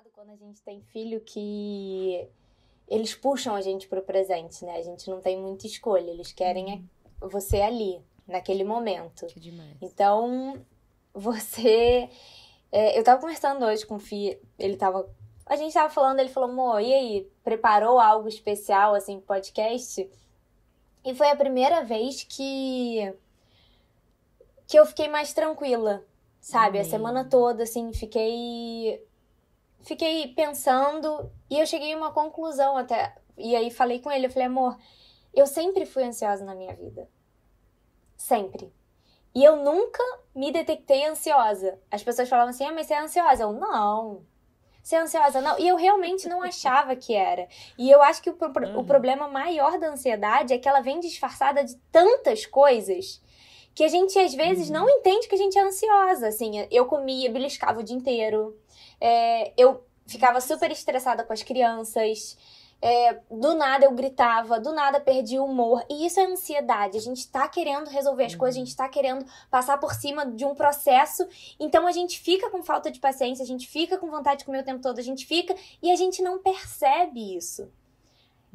engraçado quando a gente tem filho que eles puxam a gente para o presente, né? A gente não tem muita escolha, eles querem hum. você ali, naquele momento. Que demais. Então, você. É, eu tava conversando hoje com o Fi, ele tava. A gente tava falando, ele falou, amor, e aí? Preparou algo especial, assim, podcast? E foi a primeira vez que. que eu fiquei mais tranquila, sabe? Amém. A semana toda, assim, fiquei fiquei pensando e eu cheguei a uma conclusão até. E aí falei com ele, eu falei, amor, eu sempre fui ansiosa na minha vida. Sempre. E eu nunca me detectei ansiosa. As pessoas falavam assim, ah, mas você é ansiosa. Eu, não. Você é ansiosa? Não. E eu realmente não achava que era. E eu acho que o, pro uhum. o problema maior da ansiedade é que ela vem disfarçada de tantas coisas que a gente às vezes não uhum. entende que a gente é ansiosa. Assim, eu comia, beliscava o dia inteiro, é, eu ficava super estressada com as crianças. É, do nada eu gritava, do nada perdi o humor. E isso é ansiedade. A gente tá querendo resolver as coisas, a gente uhum. tá querendo passar por cima de um processo. Então a gente fica com falta de paciência, a gente fica com vontade de comer o tempo todo, a gente fica e a gente não percebe isso.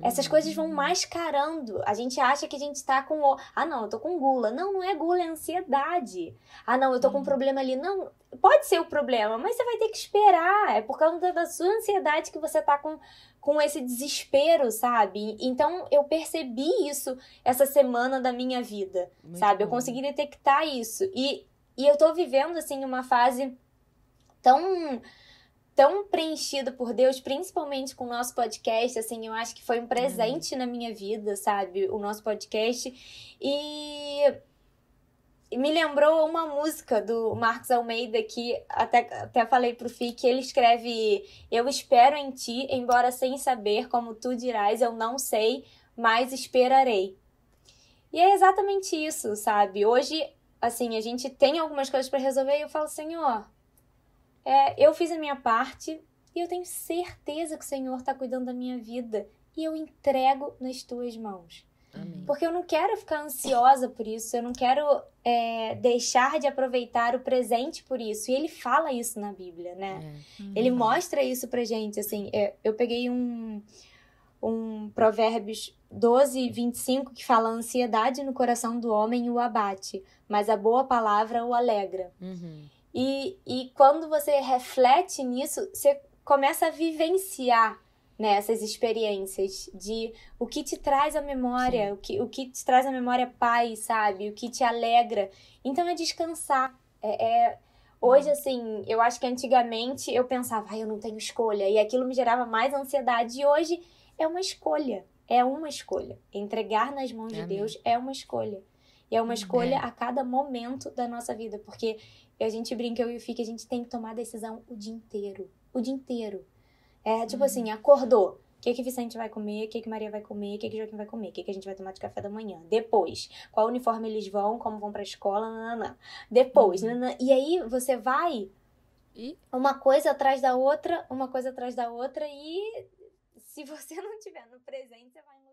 Essas coisas vão mascarando. A gente acha que a gente tá com. O... Ah, não, eu tô com gula. Não, não é gula, é ansiedade. Ah, não, eu tô com um uhum. problema ali. Não, pode ser o problema, mas você vai ter que esperar. É por causa da sua ansiedade que você tá com, com esse desespero, sabe? Então eu percebi isso essa semana da minha vida, Muito sabe? Bom. Eu consegui detectar isso. E, e eu tô vivendo, assim, uma fase tão tão preenchida por Deus, principalmente com o nosso podcast, assim, eu acho que foi um presente uhum. na minha vida, sabe? O nosso podcast. E me lembrou uma música do Marcos Almeida que até, até falei pro Fi que ele escreve Eu espero em ti, embora sem saber como tu dirás, eu não sei, mas esperarei. E é exatamente isso, sabe? Hoje, assim, a gente tem algumas coisas para resolver e eu falo, Senhor, é, eu fiz a minha parte e eu tenho certeza que o Senhor está cuidando da minha vida e eu entrego nas tuas mãos. Amém. Porque eu não quero ficar ansiosa por isso, eu não quero é, deixar de aproveitar o presente por isso. E ele fala isso na Bíblia, né? É. Uhum. Ele mostra isso pra gente. Assim, é, eu peguei um, um Provérbios 12, 25 que fala: a ansiedade no coração do homem o abate, mas a boa palavra o alegra. Uhum. E, e quando você reflete nisso, você começa a vivenciar né, essas experiências de o que te traz a memória, o que, o que te traz a memória paz, sabe? O que te alegra. Então é descansar. É, é... Hoje, assim, eu acho que antigamente eu pensava, ah, eu não tenho escolha, e aquilo me gerava mais ansiedade. E hoje é uma escolha, é uma escolha. Entregar nas mãos é de Deus mesmo. é uma escolha. E é uma escolha é. a cada momento da nossa vida, porque a gente brinca, eu e o Fique, a gente tem que tomar decisão o dia inteiro. O dia inteiro. É tipo hum. assim, acordou. O que, que Vicente vai comer? O que, que Maria vai comer? O que, que Joaquim vai comer? O que, que a gente vai tomar de café da manhã? Depois, qual uniforme eles vão? Como vão pra escola? Depois, uhum. E aí você vai e? uma coisa atrás da outra, uma coisa atrás da outra, e se você não tiver no presente, você vai no